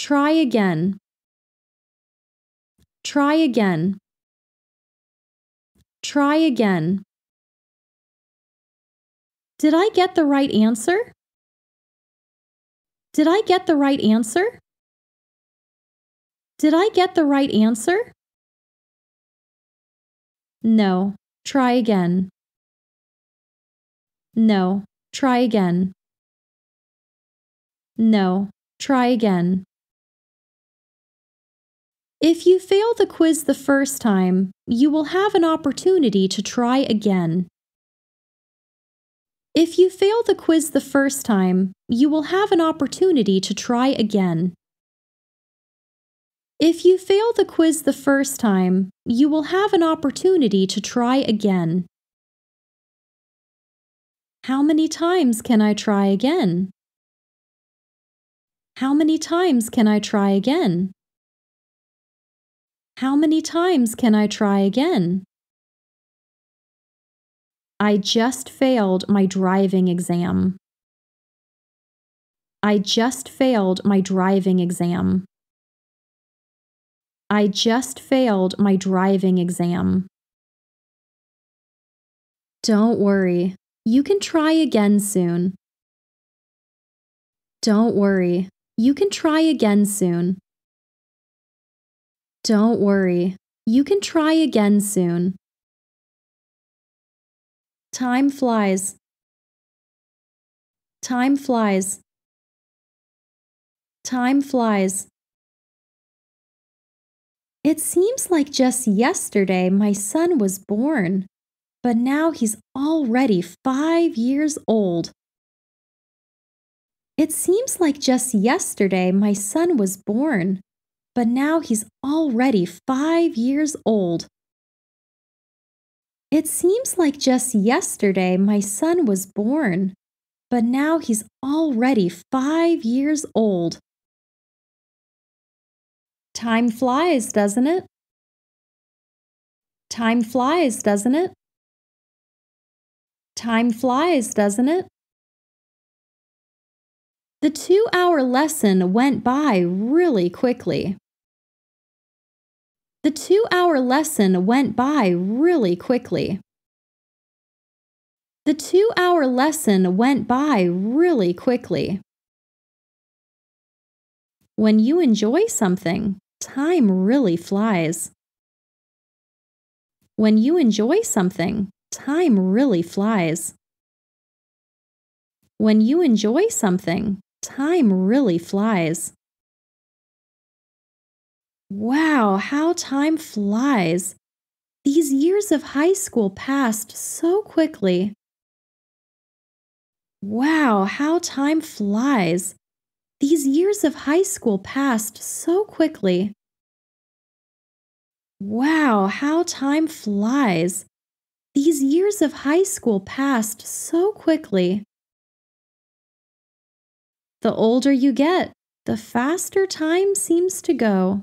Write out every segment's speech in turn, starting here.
Try again. Try again. Try again. Did I get the right answer? Did I get the right answer? Did I get the right answer? No. Try again. No. Try again. No. Try again. If you fail the quiz the first time, you will have an opportunity to try again. If you fail the quiz the first time, you will have an opportunity to try again. If you fail the quiz the first time, you will have an opportunity to try again. How many times can I try again? How many times can I try again? How many times can I try again? I just failed my driving exam. I just failed my driving exam. I just failed my driving exam. Don't worry, you can try again soon. Don't worry, you can try again soon. Don't worry, you can try again soon. Time flies. Time flies. Time flies. It seems like just yesterday my son was born, but now he's already five years old. It seems like just yesterday my son was born, but now he's already five years old. It seems like just yesterday my son was born, but now he's already five years old. Time flies, doesn't it? Time flies, doesn't it? Time flies, doesn't it? The two hour lesson went by really quickly. The two hour lesson went by really quickly. The two hour lesson went by really quickly. When you enjoy something, time really flies. When you enjoy something, time really flies. When you enjoy something, time really flies. Wow, how time flies! These years of high school passed so quickly. Wow, how time flies! These years of high school passed so quickly. Wow, how time flies! These years of high school passed so quickly. The older you get, the faster time seems to go.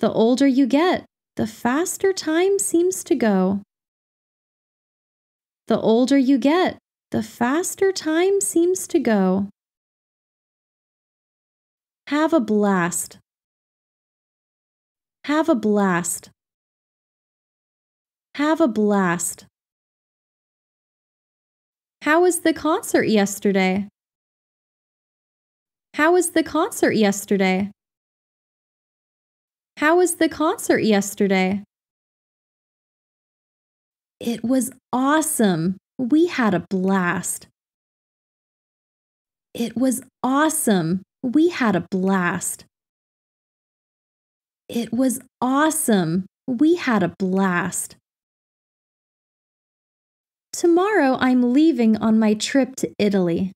The older you get, the faster time seems to go. The older you get, the faster time seems to go. Have a blast. Have a blast. Have a blast. How was the concert yesterday? How was the concert yesterday? How was the concert yesterday? It was awesome. We had a blast. It was awesome. We had a blast. It was awesome. We had a blast. Tomorrow I'm leaving on my trip to Italy.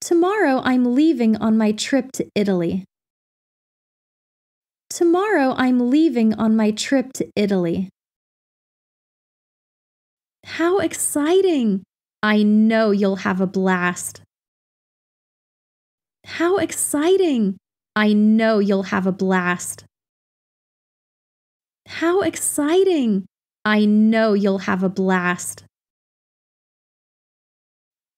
Tomorrow I'm leaving on my trip to Italy. Tomorrow I'm leaving on my trip to Italy. How exciting! I know you'll have a blast. How exciting! I know you'll have a blast. How exciting! I know you'll have a blast.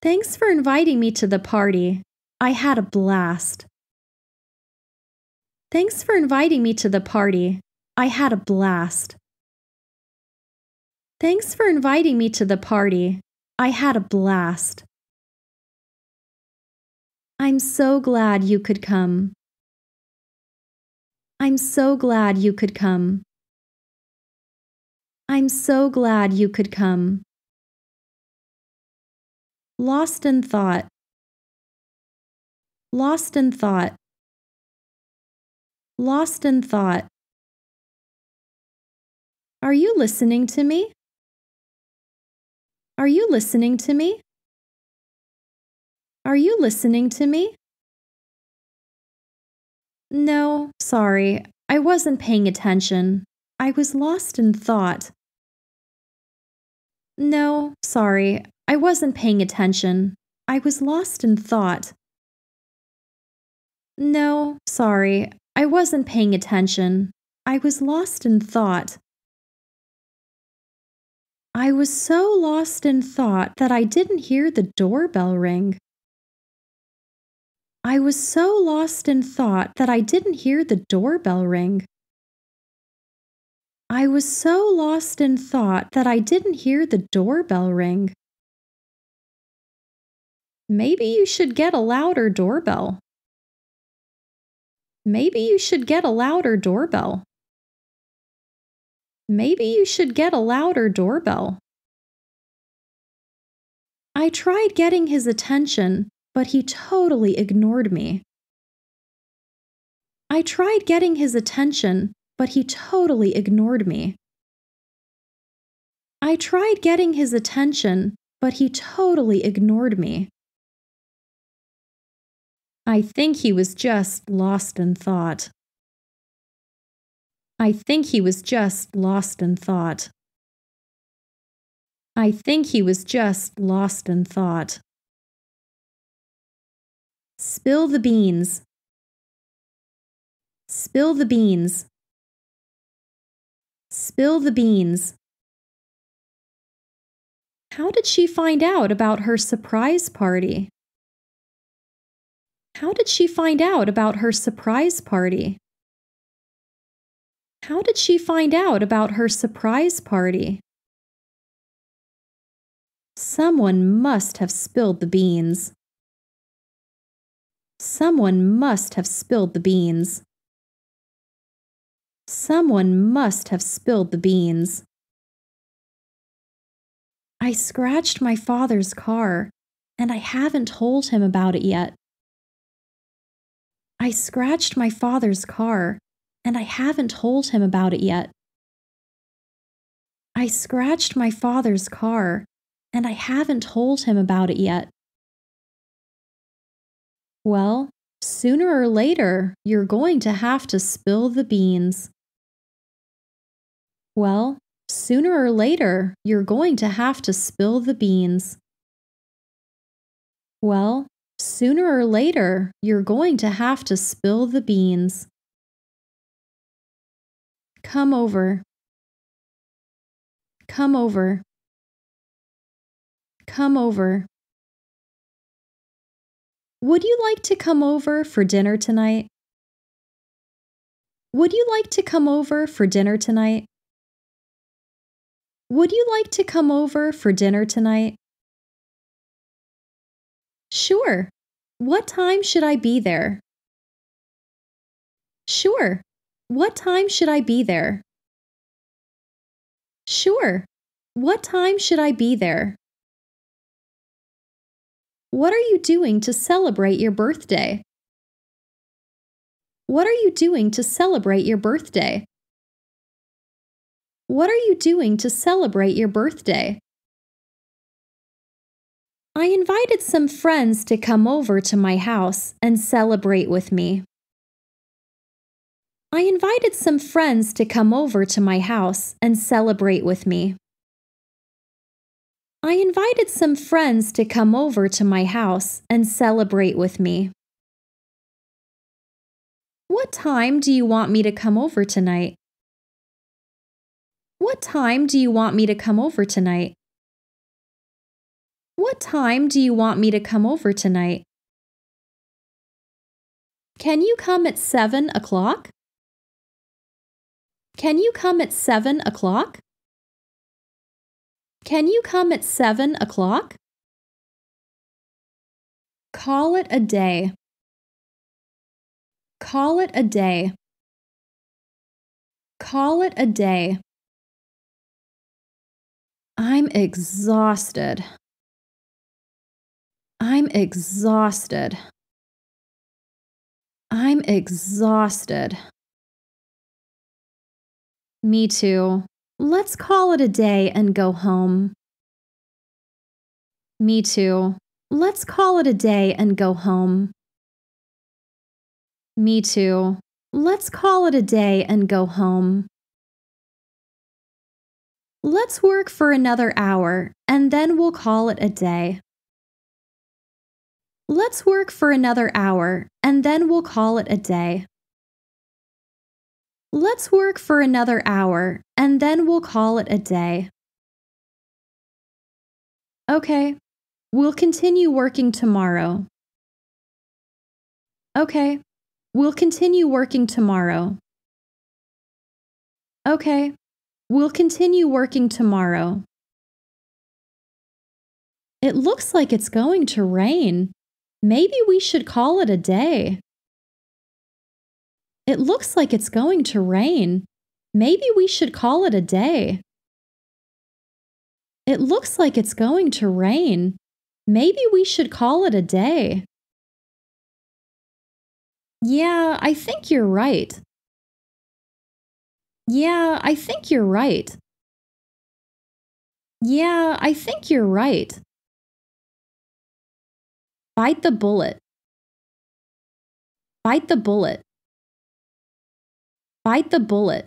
Thanks for inviting me to the party. I had a blast. Thanks for inviting me to the party. I had a blast. Thanks for inviting me to the party. I had a blast. I'm so glad you could come. I'm so glad you could come. I'm so glad you could come. Lost in thought. Lost in thought lost in thought. Are you listening to me? Are you listening to me? Are you listening to me? No, sorry, I wasn't paying attention. I was lost in thought. No, sorry, I wasn't paying attention. I was lost in thought. No, sorry, I wasn't paying attention. I was lost in thought. I was so lost in thought that I didn't hear the doorbell ring. I was so lost in thought that I didn't hear the doorbell ring. I was so lost in thought that I didn't hear the doorbell ring. Maybe you should get a louder doorbell. Maybe you should get a louder doorbell. Maybe you should get a louder doorbell. I tried getting his attention, but he totally ignored me. I tried getting his attention, but he totally ignored me. I tried getting his attention, but he totally ignored me. I think he was just lost in thought. I think he was just lost in thought. I think he was just lost in thought. Spill the beans. Spill the beans. Spill the beans. How did she find out about her surprise party? How did she find out about her surprise party? How did she find out about her surprise party? Someone must have spilled the beans. Someone must have spilled the beans. Someone must have spilled the beans. I scratched my father's car, and I haven't told him about it yet. I scratched my father's car, and I haven't told him about it yet. I scratched my father's car, and I haven't told him about it yet. Well, sooner or later, you're going to have to spill the beans. Well, sooner or later, you're going to have to spill the beans. Well, sooner or later, you're going to have to spill the beans. Come over. Come over. Come over. Would you like to come over for dinner tonight? Would you like to come over for dinner tonight? Would you like to come over for dinner tonight? Sure. What time should I be there? Sure. What time should I be there? Sure. What time should I be there? What are you doing to celebrate your birthday? What are you doing to celebrate your birthday? What are you doing to celebrate your birthday? I invited some friends to come over to my house and celebrate with me. I invited some friends to come over to my house and celebrate with me. I invited some friends to come over to my house and celebrate with me. What time do you want me to come over tonight? What time do you want me to come over tonight? What time do you want me to come over tonight? Can you come at 7 o'clock? Can you come at 7 o'clock? Can you come at 7 o'clock? Call it a day. Call it a day. Call it a day. I'm exhausted. I'm exhausted. I'm exhausted. Me too. Let's call it a day and go home. Me too. Let's call it a day and go home. Me too. Let's call it a day and go home. Let's work for another hour and then we'll call it a day. Let's work for another hour and then we'll call it a day. Let's work for another hour and then we'll call it a day. Okay, we'll continue working tomorrow. Okay, we'll continue working tomorrow. Okay, we'll continue working tomorrow. It looks like it's going to rain. Maybe we should call it a day. It looks like it's going to rain. Maybe we should call it a day. It looks like it's going to rain. Maybe we should call it a day. Yeah, I think you're right. Yeah, I think you're right. Yeah, I think you're right. Bite the bullet. Bite the bullet. Bite the bullet.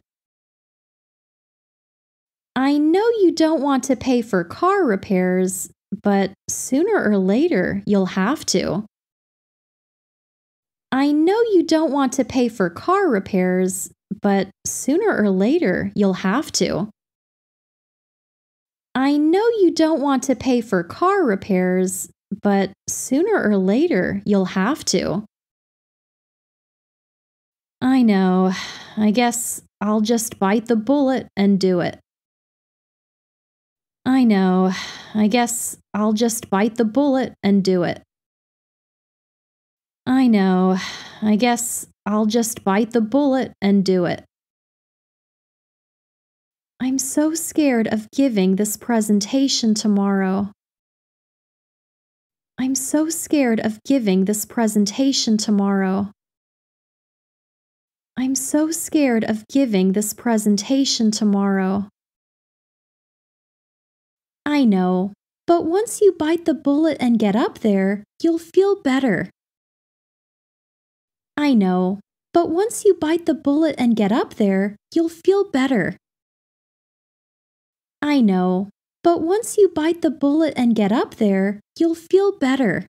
I know you don't want to pay for car repairs, but sooner or later you'll have to. I know you don't want to pay for car repairs, but sooner or later you'll have to. I know you don't want to pay for car repairs, but sooner or later, you'll have to. I know. I guess I'll just bite the bullet and do it. I know. I guess I'll just bite the bullet and do it. I know. I guess I'll just bite the bullet and do it. I'm so scared of giving this presentation tomorrow. I'm so scared of giving this presentation tomorrow. I'm so scared of giving this presentation tomorrow. I know, but once you bite the bullet and get up there, you'll feel better. I know, but once you bite the bullet and get up there, you'll feel better. I know, but once you bite the bullet and get up there, you'll feel better.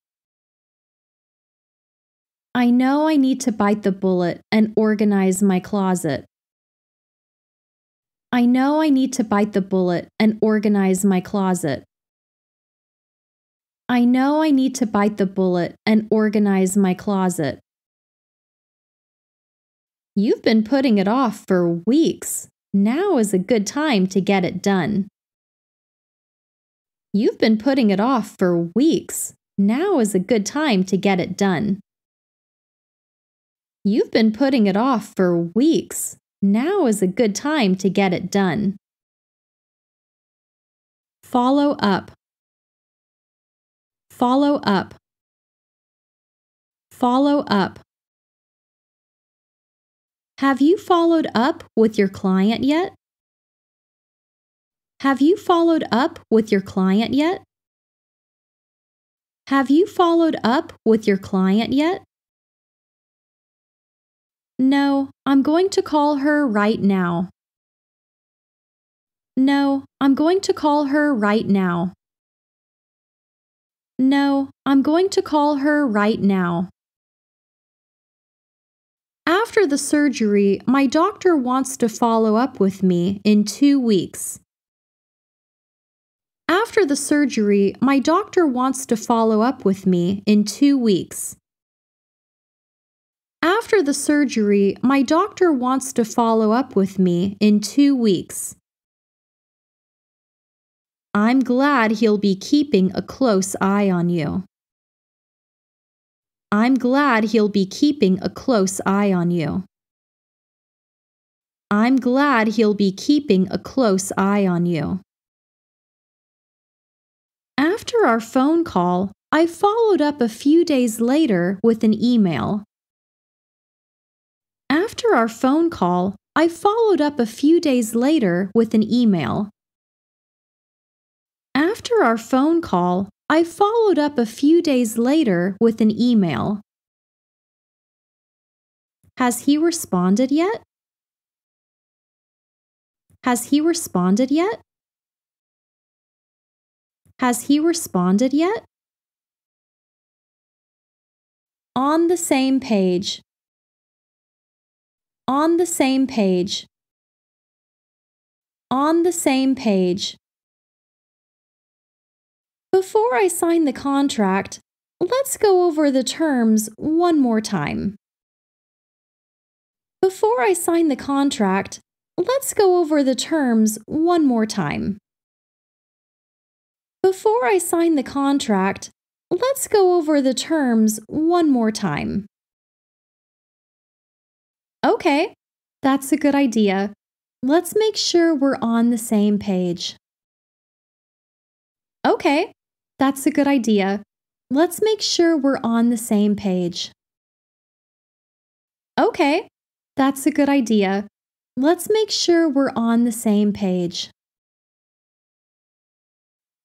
I know I need to bite the bullet and organize my closet. I know I need to bite the bullet and organize my closet. I know I need to bite the bullet and organize my closet. You've been putting it off for weeks. Now is a good time to get it done. You've been putting it off for weeks. Now is a good time to get it done. You've been putting it off for weeks. Now is a good time to get it done. Follow up. Follow up. Follow up. Have you followed up with your client yet? Have you followed up with your client yet? Have you followed up with your client yet? No, I'm going to call her right now. No, I'm going to call her right now. No, I'm going to call her right now. After the surgery, my doctor wants to follow up with me in two weeks. After the surgery, my doctor wants to follow up with me in two weeks. After the surgery, my doctor wants to follow up with me in two weeks. I'm glad he'll be keeping a close eye on you. I'm glad he'll be keeping a close eye on you. I'm glad he'll be keeping a close eye on you. After our phone call, I followed up a few days later with an email. After our phone call, I followed up a few days later with an email. After our phone call, I followed up a few days later with an email. Has he responded yet? Has he responded yet? Has he responded yet? On the same page. On the same page. On the same page. Before I sign the contract, let's go over the terms one more time. Before I sign the contract, let's go over the terms one more time. Before I sign the contract, let's go over the terms one more time. Okay, that's a good idea. Let's make sure we're on the same page. Okay, that's a good idea. Let's make sure we're on the same page. Okay, that's a good idea. Let's make sure we're on the same page.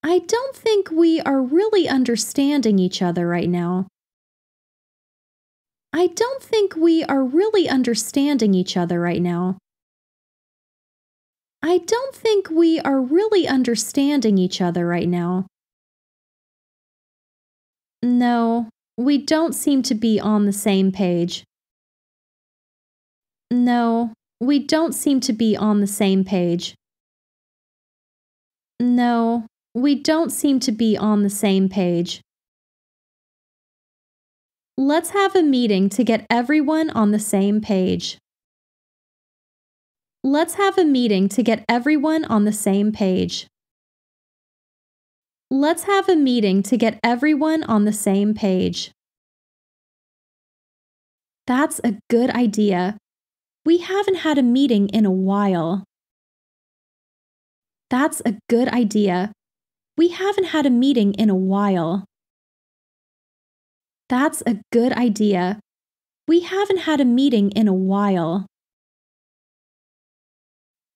I don't think we are really understanding each other right now. I don't think we are really understanding each other right now. I don't think we are really understanding each other right now. No, we don't seem to be on the same page. No, we don't seem to be on the same page. No, we don't seem to be on the same page. Let's have a meeting to get everyone on the same page. Let's have a meeting to get everyone on the same page. Let's have a meeting to get everyone on the same page. That's a good idea. We haven't had a meeting in a while. That's a good idea. We haven't had a meeting in a while. That's a good idea. We haven't had a meeting in a while.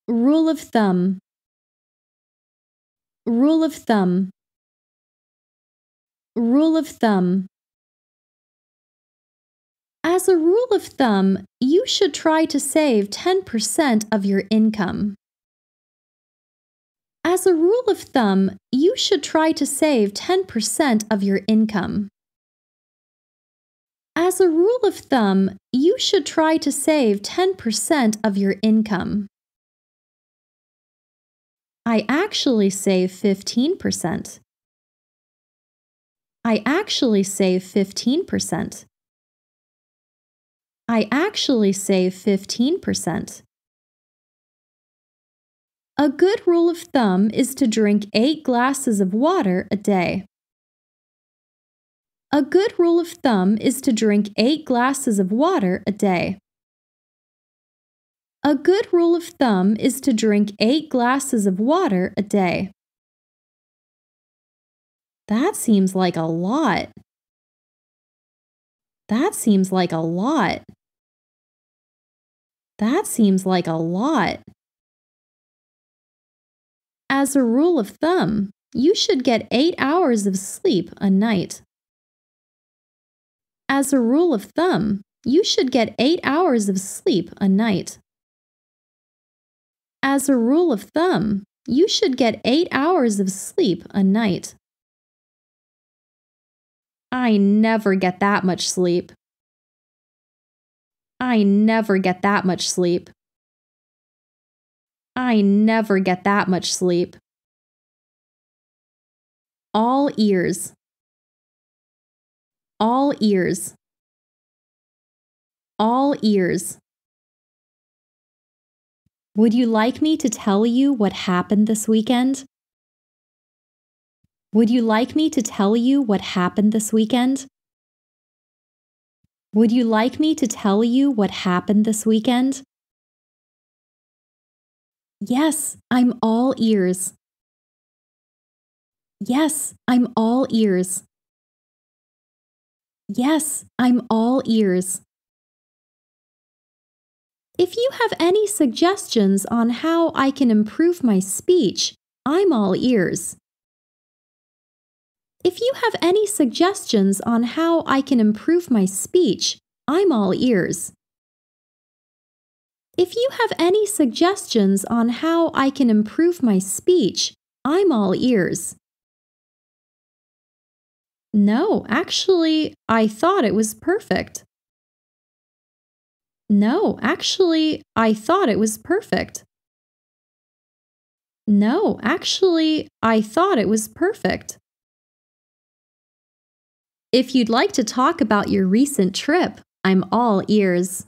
Rule of thumb. Rule of thumb. Rule of thumb. As a rule of thumb, you should try to save 10% of your income. As a rule of thumb, you should try to save 10% of your income. As a rule of thumb, you should try to save 10% of your income. I actually save 15%. I actually save 15%. I actually save 15%. A good rule of thumb is to drink 8 glasses of water a day. A good rule of thumb is to drink 8 glasses of water a day. A good rule of thumb is to drink 8 glasses of water a day. That seems like a lot. That seems like a lot. That seems like a lot. As a rule of thumb, you should get eight hours of sleep a night. As a rule of thumb, you should get eight hours of sleep a night. As a rule of thumb, you should get eight hours of sleep a night. I never get that much sleep. I never get that much sleep. I never get that much sleep. All ears. All ears. All ears. Would you like me to tell you what happened this weekend? Would you like me to tell you what happened this weekend? Would you like me to tell you what happened this weekend? Yes, I'm all ears. Yes, I'm all ears. Yes, I'm all ears. If you have any suggestions on how I can improve my speech, I'm all ears. If you have any suggestions on how I can improve my speech, I'm all ears. If you have any suggestions on how I can improve my speech, I'm all ears. No, actually, I thought it was perfect. No, actually, I thought it was perfect. No, actually, I thought it was perfect. If you'd like to talk about your recent trip, I'm all ears.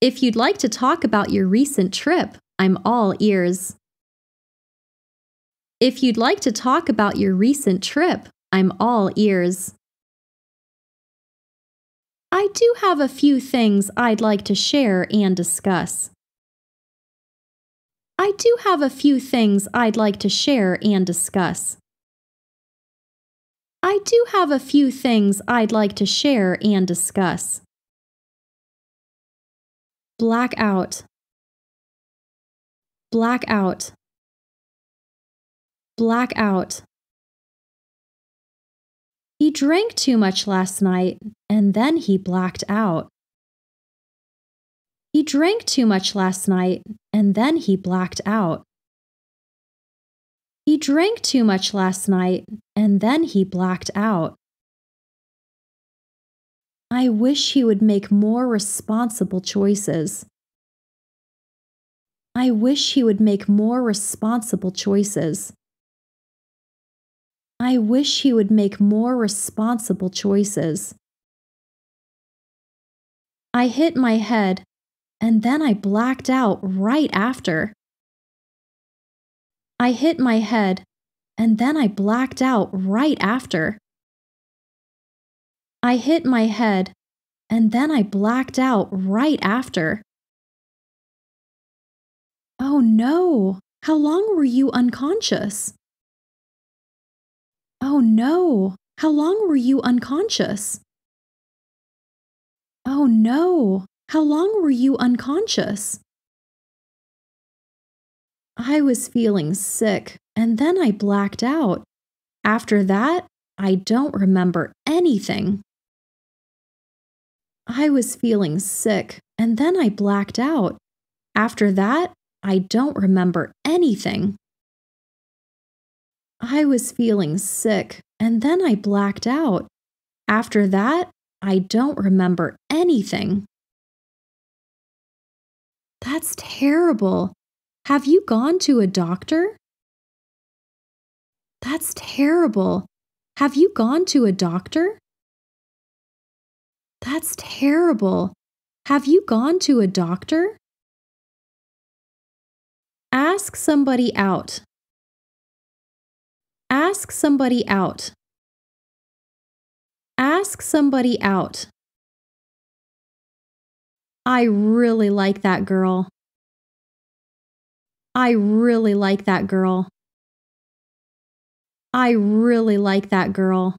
If you'd like to talk about your recent trip, I'm all ears. If you'd like to talk about your recent trip, I'm all ears. I do have a few things I'd like to share and discuss. I do have a few things I'd like to share and discuss. I do have a few things I'd like to share and discuss. Black Black out. out. Black out. he drank too much last night and then he blacked out he drank too much last night and then he blacked out he drank too much last night and then he blacked out I wish he would make more responsible choices. I wish he would make more responsible choices. I wish he would make more responsible choices. I hit my head, and then I blacked out right after. I hit my head, and then I blacked out right after. I hit my head, and then I blacked out right after. Oh no! How long were you unconscious? Oh no! How long were you unconscious? Oh no! How long were you unconscious? I was feeling sick, and then I blacked out. After that, I don't remember anything. I was feeling sick, and then I blacked out. After that, I don't remember anything. I was feeling sick, and then I blacked out. After that, I don't remember anything. That's terrible. Have you gone to a doctor? That's terrible. Have you gone to a doctor? That's terrible. Have you gone to a doctor? Ask somebody out. Ask somebody out. Ask somebody out. I really like that girl. I really like that girl. I really like that girl.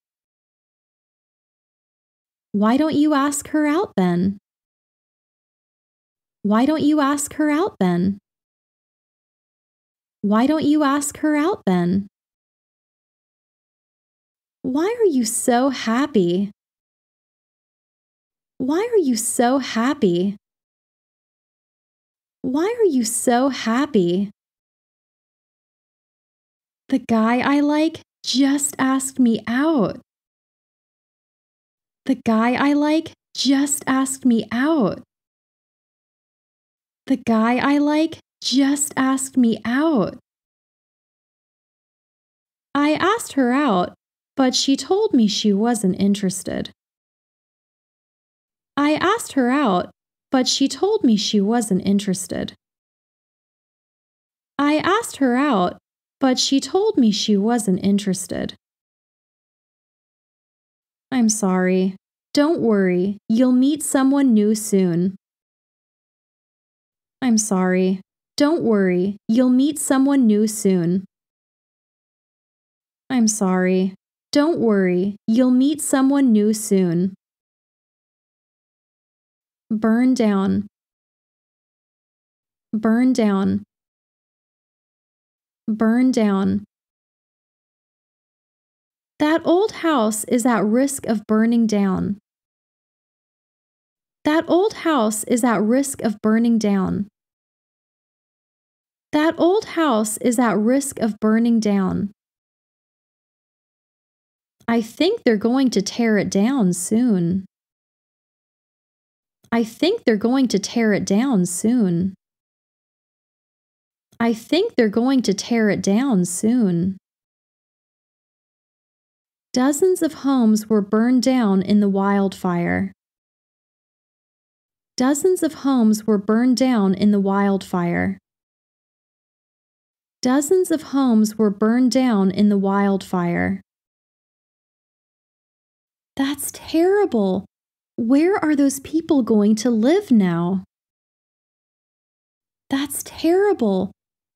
Why don't you ask her out then? Why don't you ask her out then? Why don't you ask her out then? Why are you so happy? Why are you so happy? Why are you so happy? The guy I like just asked me out. The guy I like just asked me out. The guy I like just asked me out. I asked her out, but she told me she wasn't interested. I asked her out, but she told me she wasn't interested. I asked her out, but she told me she wasn't interested. I'm sorry. Don't worry, you'll meet someone new soon. I'm sorry. Don't worry, you'll meet someone new soon. I'm sorry. Don't worry, you'll meet someone new soon. Burn down. Burn down. Burn down. That old house is at risk of burning down. That old house is at risk of burning down. That old house is at risk of burning down. I think they're going to tear it down soon. I think they're going to tear it down soon. I think they're going to tear it down soon. Dozens of homes were burned down in the wildfire. Dozens of homes were burned down in the wildfire. Dozens of homes were burned down in the wildfire. That's terrible. Where are those people going to live now? That's terrible.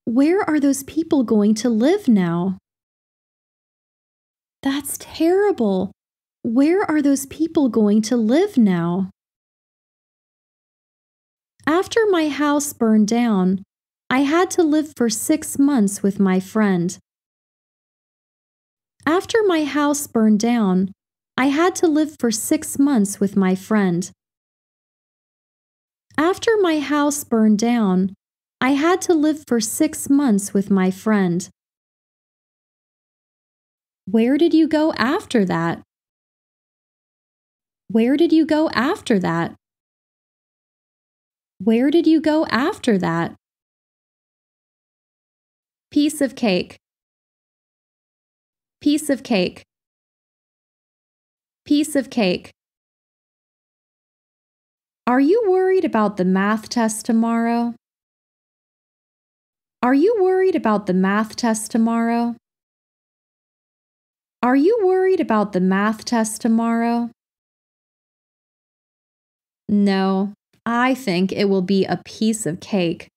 Where are those people going to live now? That's terrible. Where are those people going to live now? After my house burned down, I had to live for six months with my friend. After my house burned down, I had to live for six months with my friend. After my house burned down, I had to live for six months with my friend. Where did you go after that? Where did you go after that? Where did you go after that? Piece of cake. Piece of cake. Piece of cake. Are you worried about the math test tomorrow? Are you worried about the math test tomorrow? Are you worried about the math test tomorrow? No, I think it will be a piece of cake.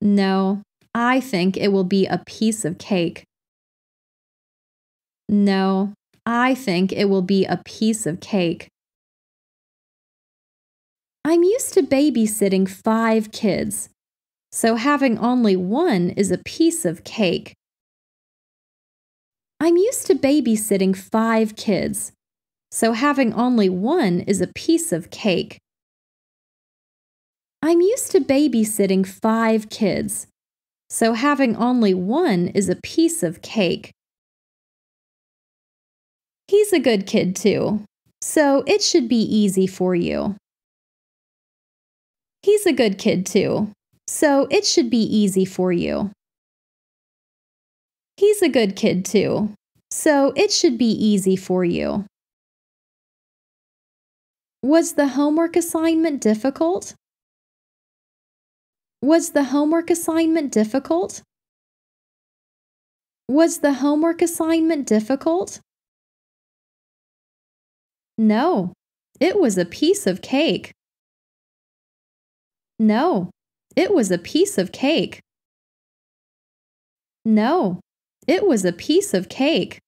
No, I think it will be a piece of cake. No, I think it will be a piece of cake. I'm used to babysitting five kids, so having only one is a piece of cake. I'm used to babysitting five kids, so having only one is a piece of cake. I'm used to babysitting five kids, so having only one is a piece of cake. He's a good kid too, so it should be easy for you. He's a good kid too, so it should be easy for you. He's a good kid too, so it should be easy for you. Was the homework assignment difficult? Was the homework assignment difficult? Was the homework assignment difficult? No, it was a piece of cake. No, it was a piece of cake. No, it was a piece of cake.